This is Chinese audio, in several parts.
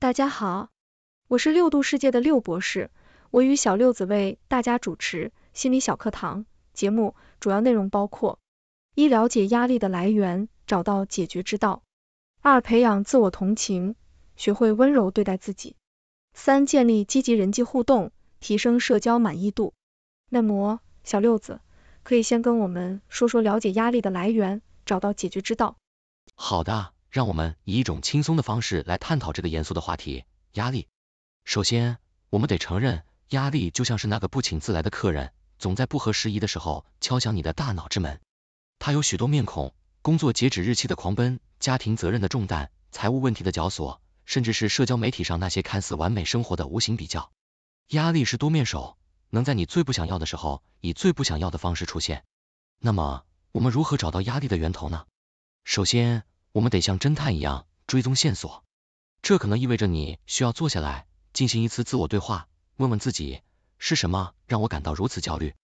大家好，我是六度世界的六博士，我与小六子为大家主持心理小课堂节目，主要内容包括：一、了解压力的来源，找到解决之道；二、培养自我同情，学会温柔对待自己；三、建立积极人际互动，提升社交满意度。那么，小六子可以先跟我们说说了解压力的来源，找到解决之道。好的。让我们以一种轻松的方式来探讨这个严肃的话题——压力。首先，我们得承认，压力就像是那个不请自来的客人，总在不合时宜的时候敲响你的大脑之门。它有许多面孔：工作截止日期的狂奔、家庭责任的重担、财务问题的绞索，甚至是社交媒体上那些看似完美生活的无形比较。压力是多面手，能在你最不想要的时候，以最不想要的方式出现。那么，我们如何找到压力的源头呢？首先，我们得像侦探一样追踪线索，这可能意味着你需要坐下来进行一次自我对话，问问自己是什么让我感到如此焦虑，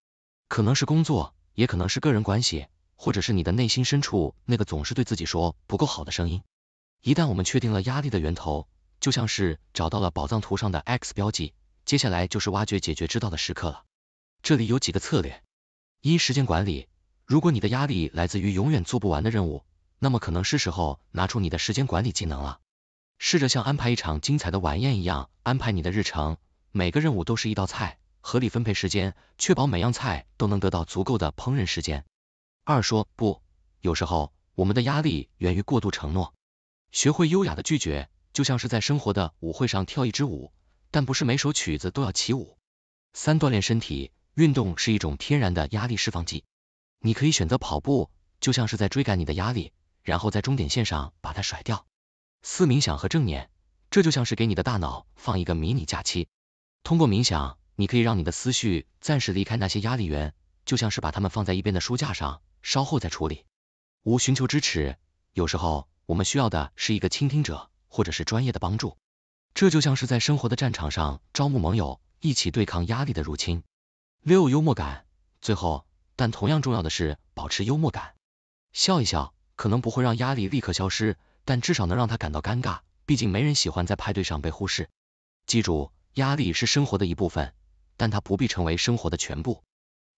可能是工作，也可能是个人关系，或者是你的内心深处那个总是对自己说不够好的声音。一旦我们确定了压力的源头，就像是找到了宝藏图上的 X 标记，接下来就是挖掘解决之道的时刻了。这里有几个策略：一、时间管理，如果你的压力来自于永远做不完的任务。那么可能是时候拿出你的时间管理技能了，试着像安排一场精彩的晚宴一样安排你的日程，每个任务都是一道菜，合理分配时间，确保每样菜都能得到足够的烹饪时间。二说不，有时候我们的压力源于过度承诺，学会优雅的拒绝，就像是在生活的舞会上跳一支舞，但不是每首曲子都要起舞。三锻炼身体，运动是一种天然的压力释放剂，你可以选择跑步，就像是在追赶你的压力。然后在终点线上把它甩掉。四、冥想和正念，这就像是给你的大脑放一个迷你假期。通过冥想，你可以让你的思绪暂时离开那些压力源，就像是把它们放在一边的书架上，稍后再处理。五、寻求支持，有时候我们需要的是一个倾听者或者是专业的帮助，这就像是在生活的战场上招募盟友，一起对抗压力的入侵。六、幽默感。最后，但同样重要的是保持幽默感，笑一笑。可能不会让压力立刻消失，但至少能让他感到尴尬，毕竟没人喜欢在派对上被忽视。记住，压力是生活的一部分，但它不必成为生活的全部。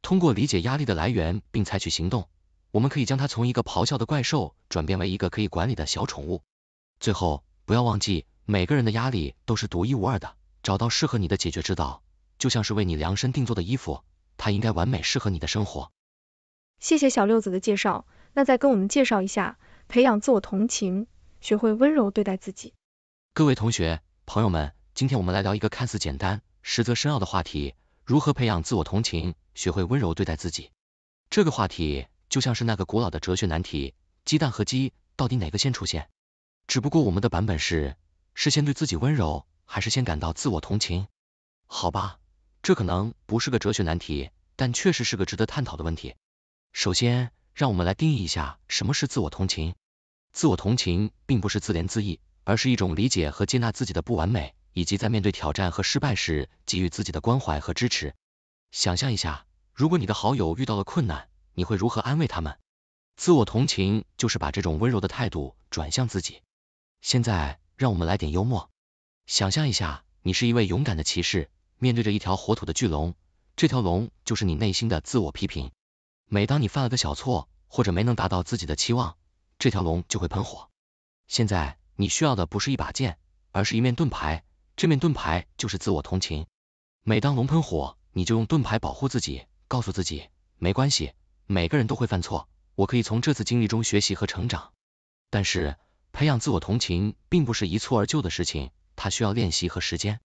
通过理解压力的来源并采取行动，我们可以将它从一个咆哮的怪兽转变为一个可以管理的小宠物。最后，不要忘记每个人的压力都是独一无二的，找到适合你的解决之道，就像是为你量身定做的衣服，它应该完美适合你的生活。谢谢小六子的介绍。那再跟我们介绍一下，培养自我同情，学会温柔对待自己。各位同学、朋友们，今天我们来聊一个看似简单，实则深奥的话题：如何培养自我同情，学会温柔对待自己。这个话题就像是那个古老的哲学难题，鸡蛋和鸡到底哪个先出现？只不过我们的版本是，是先对自己温柔，还是先感到自我同情？好吧，这可能不是个哲学难题，但确实是个值得探讨的问题。首先。让我们来定义一下什么是自我同情。自我同情并不是自怜自艾，而是一种理解和接纳自己的不完美，以及在面对挑战和失败时给予自己的关怀和支持。想象一下，如果你的好友遇到了困难，你会如何安慰他们？自我同情就是把这种温柔的态度转向自己。现在，让我们来点幽默。想象一下，你是一位勇敢的骑士，面对着一条火土的巨龙，这条龙就是你内心的自我批评。每当你犯了个小错，或者没能达到自己的期望，这条龙就会喷火。现在你需要的不是一把剑，而是一面盾牌，这面盾牌就是自我同情。每当龙喷火，你就用盾牌保护自己，告诉自己没关系，每个人都会犯错，我可以从这次经历中学习和成长。但是培养自我同情并不是一蹴而就的事情，它需要练习和时间。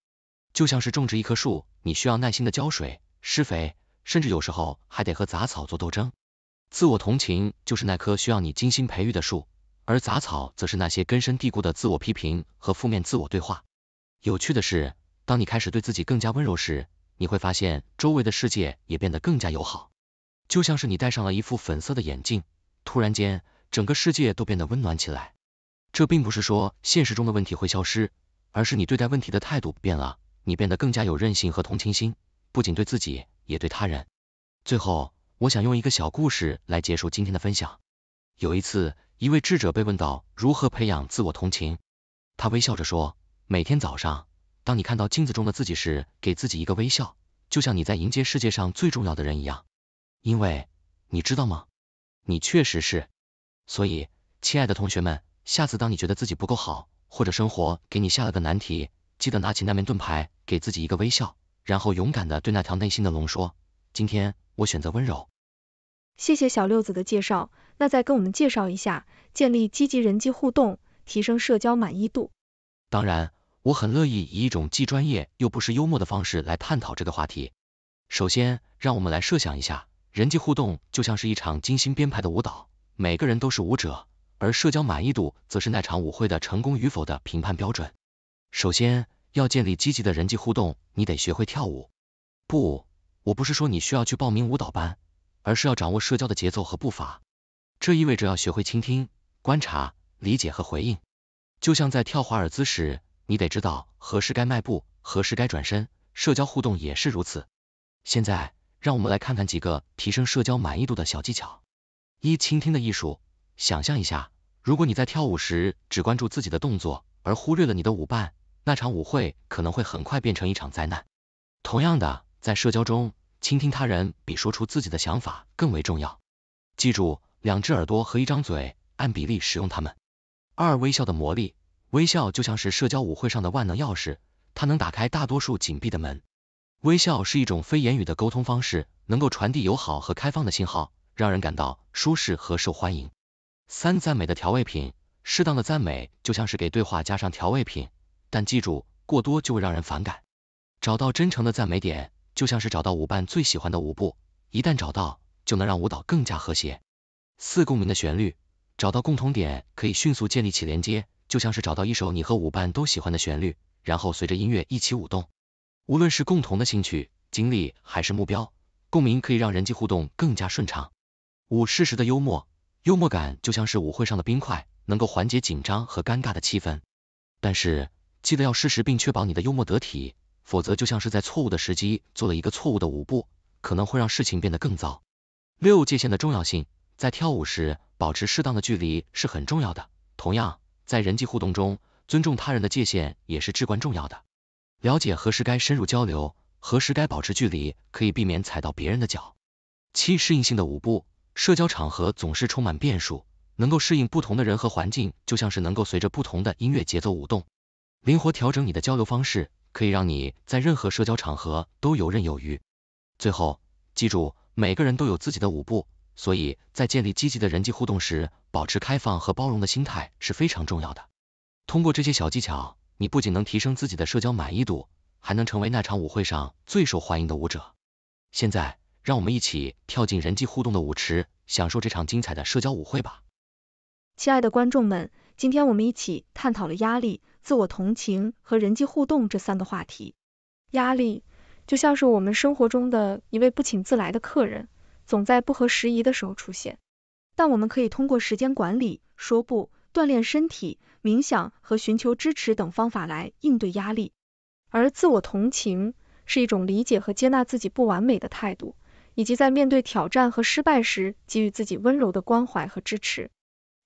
就像是种植一棵树，你需要耐心的浇水、施肥。甚至有时候还得和杂草做斗争。自我同情就是那棵需要你精心培育的树，而杂草则是那些根深蒂固的自我批评和负面自我对话。有趣的是，当你开始对自己更加温柔时，你会发现周围的世界也变得更加友好。就像是你戴上了一副粉色的眼镜，突然间整个世界都变得温暖起来。这并不是说现实中的问题会消失，而是你对待问题的态度变了，你变得更加有韧性和同情心，不仅对自己。也对他人。最后，我想用一个小故事来结束今天的分享。有一次，一位智者被问到如何培养自我同情，他微笑着说：“每天早上，当你看到镜子中的自己时，给自己一个微笑，就像你在迎接世界上最重要的人一样。因为你知道吗，你确实是。”所以，亲爱的同学们，下次当你觉得自己不够好，或者生活给你下了个难题，记得拿起那面盾牌，给自己一个微笑。然后勇敢的对那条内心的龙说，今天我选择温柔。谢谢小六子的介绍，那再跟我们介绍一下，建立积极人际互动，提升社交满意度。当然，我很乐意以一种既专业又不失幽默的方式来探讨这个话题。首先，让我们来设想一下，人际互动就像是一场精心编排的舞蹈，每个人都是舞者，而社交满意度则是那场舞会的成功与否的评判标准。首先，要建立积极的人际互动，你得学会跳舞。不，我不是说你需要去报名舞蹈班，而是要掌握社交的节奏和步伐。这意味着要学会倾听、观察、理解和回应。就像在跳华尔兹时，你得知道何时该迈步，何时该转身。社交互动也是如此。现在，让我们来看看几个提升社交满意度的小技巧。一、倾听的艺术。想象一下，如果你在跳舞时只关注自己的动作，而忽略了你的舞伴。那场舞会可能会很快变成一场灾难。同样的，在社交中，倾听他人比说出自己的想法更为重要。记住，两只耳朵和一张嘴，按比例使用它们。二微笑的魔力，微笑就像是社交舞会上的万能钥匙，它能打开大多数紧闭的门。微笑是一种非言语的沟通方式，能够传递友好和开放的信号，让人感到舒适和受欢迎。三赞美的调味品，适当的赞美就像是给对话加上调味品。但记住，过多就会让人反感。找到真诚的赞美点，就像是找到舞伴最喜欢的舞步，一旦找到，就能让舞蹈更加和谐。四共鸣的旋律，找到共同点可以迅速建立起连接，就像是找到一首你和舞伴都喜欢的旋律，然后随着音乐一起舞动。无论是共同的兴趣、经历还是目标，共鸣可以让人际互动更加顺畅。五适时的幽默，幽默感就像是舞会上的冰块，能够缓解紧张和尴尬的气氛，但是。记得要适时，并确保你的幽默得体，否则就像是在错误的时机做了一个错误的舞步，可能会让事情变得更糟。六，界限的重要性，在跳舞时保持适当的距离是很重要的。同样，在人际互动中，尊重他人的界限也是至关重要的。了解何时该深入交流，何时该保持距离，可以避免踩到别人的脚。七，适应性的舞步，社交场合总是充满变数，能够适应不同的人和环境，就像是能够随着不同的音乐节奏舞动。灵活调整你的交流方式，可以让你在任何社交场合都游刃有余。最后，记住每个人都有自己的舞步，所以在建立积极的人际互动时，保持开放和包容的心态是非常重要的。通过这些小技巧，你不仅能提升自己的社交满意度，还能成为那场舞会上最受欢迎的舞者。现在，让我们一起跳进人际互动的舞池，享受这场精彩的社交舞会吧！亲爱的观众们。今天我们一起探讨了压力、自我同情和人际互动这三个话题。压力就像是我们生活中的一位不请自来的客人，总在不合时宜的时候出现。但我们可以通过时间管理、说不、锻炼身体、冥想和寻求支持等方法来应对压力。而自我同情是一种理解和接纳自己不完美的态度，以及在面对挑战和失败时给予自己温柔的关怀和支持。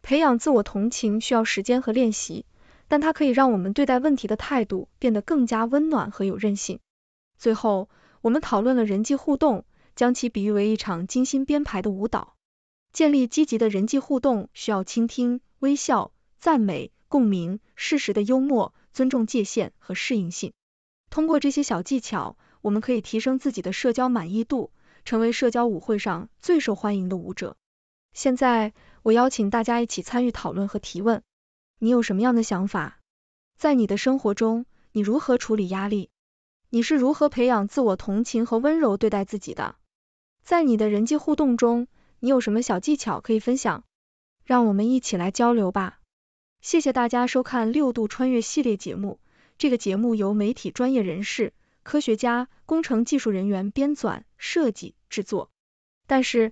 培养自我同情需要时间和练习，但它可以让我们对待问题的态度变得更加温暖和有韧性。最后，我们讨论了人际互动，将其比喻为一场精心编排的舞蹈。建立积极的人际互动需要倾听、微笑、赞美、共鸣、适时的幽默、尊重界限和适应性。通过这些小技巧，我们可以提升自己的社交满意度，成为社交舞会上最受欢迎的舞者。现在我邀请大家一起参与讨论和提问。你有什么样的想法？在你的生活中，你如何处理压力？你是如何培养自我同情和温柔对待自己的？在你的人际互动中，你有什么小技巧可以分享？让我们一起来交流吧。谢谢大家收看六度穿越系列节目。这个节目由媒体专业人士、科学家、工程技术人员编纂、设计、制作。但是。